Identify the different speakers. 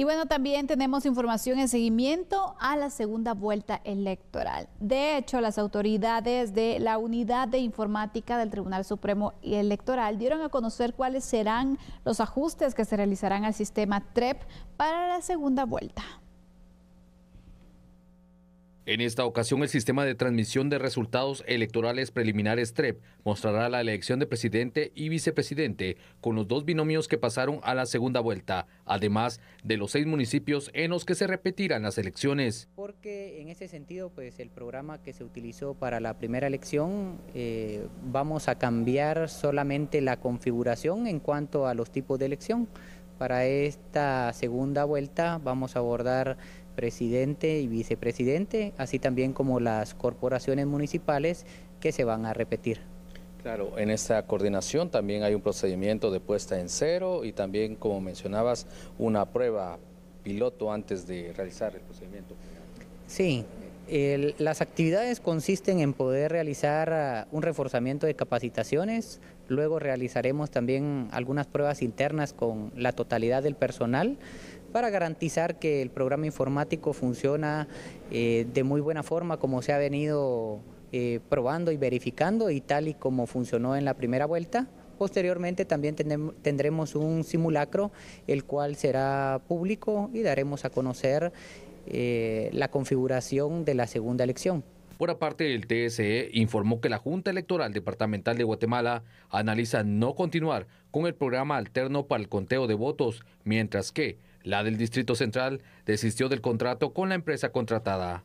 Speaker 1: Y bueno, también tenemos información en seguimiento a la segunda vuelta electoral. De hecho, las autoridades de la Unidad de Informática del Tribunal Supremo Electoral dieron a conocer cuáles serán los ajustes que se realizarán al sistema TREP para la segunda vuelta.
Speaker 2: En esta ocasión, el sistema de transmisión de resultados electorales preliminares TREP mostrará la elección de presidente y vicepresidente con los dos binomios que pasaron a la segunda vuelta, además de los seis municipios en los que se repetirán las elecciones.
Speaker 3: Porque en ese sentido, pues el programa que se utilizó para la primera elección, eh, vamos a cambiar solamente la configuración en cuanto a los tipos de elección para esta segunda vuelta vamos a abordar presidente y vicepresidente, así también como las corporaciones municipales que se van a repetir.
Speaker 2: Claro, en esta coordinación también hay un procedimiento de puesta en cero y también, como mencionabas, una prueba piloto antes de realizar el procedimiento.
Speaker 3: Sí, las actividades consisten en poder realizar ah, un reforzamiento de capacitaciones, luego realizaremos también algunas pruebas internas con la totalidad del personal para garantizar que el programa informático funciona eh, de muy buena forma como se ha venido eh, probando y verificando y tal y como funcionó en la primera vuelta. Posteriormente también tendremos un simulacro, el cual será público y daremos a conocer eh, la configuración de la segunda elección.
Speaker 2: Por aparte, el TSE informó que la Junta Electoral Departamental de Guatemala analiza no continuar con el programa alterno para el conteo de votos, mientras que la del Distrito Central desistió del contrato con la empresa contratada.